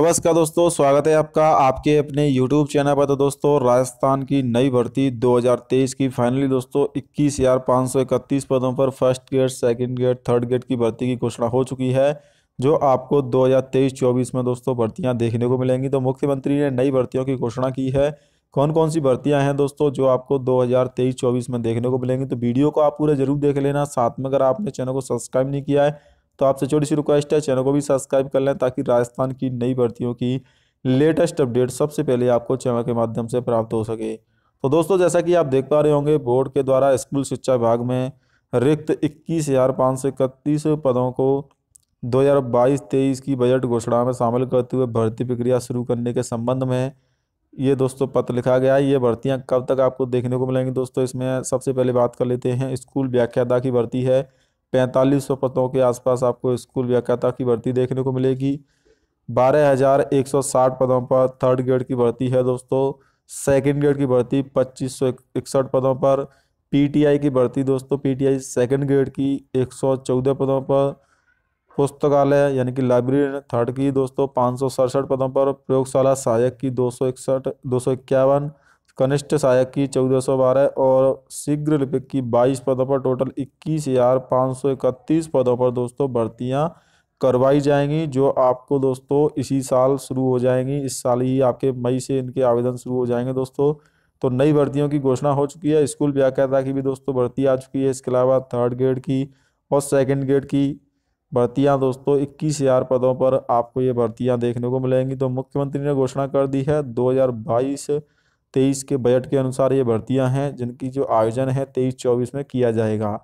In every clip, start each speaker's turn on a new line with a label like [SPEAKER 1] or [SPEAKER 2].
[SPEAKER 1] नमस्कार दोस्तों स्वागत है आपका आपके अपने YouTube चैनल पर तो दोस्तों राजस्थान की नई भर्ती 2023 की फाइनली दोस्तों इक्कीस हजार पाँच सौ इकतीस पदों पर first grade second grade third grade की भर्ती की घोषणा हो चुकी है जो आपको 2023-24 में दोस्तों भर्तियां देखने को मिलेंगी तो मुख्यमंत्री ने नई भर्तियों की घोषणा की है कौन कौन सी भर्तियाँ हैं दोस्तों जो आपको दो हजार में देखने को मिलेंगी तो वीडियो को आप पूरा जरूर देख लेना साथ में अगर आपने चैनल को सब्सक्राइब नहीं किया है तो आपसे छोटी सी रिक्वेस्ट है चैनल को भी सब्सक्राइब कर लें ताकि राजस्थान की नई भर्तियों की लेटेस्ट अपडेट सबसे पहले आपको चैनल के माध्यम से प्राप्त हो सके तो दोस्तों जैसा कि आप देख पा रहे होंगे बोर्ड के द्वारा स्कूल शिक्षा विभाग में रिक्त इक्कीस हज़ार पाँच सौ इकतीस पदों को 2022-23 की बजट घोषणा में शामिल करते हुए भर्ती प्रक्रिया शुरू करने के संबंध में ये दोस्तों पत्र लिखा गया है ये भर्तियाँ कब तक आपको देखने को मिलेंगी दोस्तों इसमें सबसे पहले बात कर लेते हैं स्कूल व्याख्याता की भर्ती है पैंतालीस सौ पदों के आसपास आपको स्कूल व्याख्याता की भर्ती देखने को मिलेगी बारह हज़ार एक सौ साठ पदों पर थर्ड ग्रेड की भर्ती है दोस्तों सेकंड ग्रेड की भर्ती पच्चीस सौ इकसठ पदों पर पीटीआई की भर्ती दोस्तों पीटीआई सेकंड ग्रेड की एक सौ चौदह पदों पर पुस्तकालय यानी कि लाइब्रेरी थर्ड की दोस्तों पाँच सौ सड़सठ पदों पर प्रयोगशाला सहायक की दो सौ इकसठ दो सौ इक्यावन कनिष्ठ सहायक की चौदह सौ बारह और शीघ्र लिपिक की बाईस पदों पर टोटल इक्कीस हज़ार पाँच सौ इकतीस पदों पर दोस्तों भर्तियाँ करवाई जाएंगी जो आपको दोस्तों इसी साल शुरू हो जाएंगी इस साल ही आपके मई से इनके आवेदन शुरू हो जाएंगे दोस्तों तो नई भर्तियों की घोषणा हो चुकी है स्कूल व्याख्याता की भी दोस्तों भर्ती आ चुकी है इसके अलावा थर्ड ग्रेड की और सेकेंड ग्रेड की भर्तियाँ दोस्तों इक्कीस हज़ार पदों पर आपको ये भर्तियाँ देखने को मिलेंगी तो मुख्यमंत्री ने घोषणा कर दी है दो तेईस के बजट के अनुसार ये भर्तियाँ हैं जिनकी जो आयोजन है तेईस चौबीस में किया जाएगा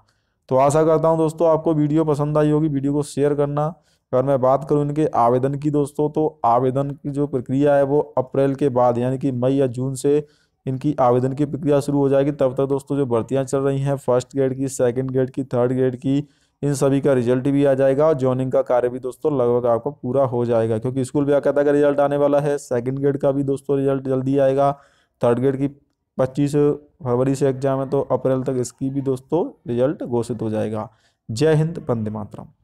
[SPEAKER 1] तो आशा करता हूँ दोस्तों आपको वीडियो पसंद आई होगी वीडियो को शेयर करना अगर मैं बात करूँ इनके आवेदन की दोस्तों तो आवेदन की जो प्रक्रिया है वो अप्रैल के बाद यानी कि मई या जून से इनकी आवेदन की प्रक्रिया शुरू हो जाएगी तब तक दोस्तों जो भर्तियाँ चल रही हैं फर्स्ट ग्रेड की सेकेंड ग्रेड की थर्ड ग्रेड की इन सभी का रिजल्ट भी आ जाएगा और ज्वाइनिंग का कार्य भी दोस्तों लगभग आपको पूरा हो जाएगा क्योंकि स्कूल भी अकादा का रिजल्ट आने वाला है सेकंड ग्रेड का भी दोस्तों रिजल्ट जल्दी आएगा थर्ड ग्रेड की पच्चीस फरवरी से एग्जाम है तो अप्रैल तक इसकी भी दोस्तों रिजल्ट घोषित हो जाएगा जय हिंद बंदे मातरम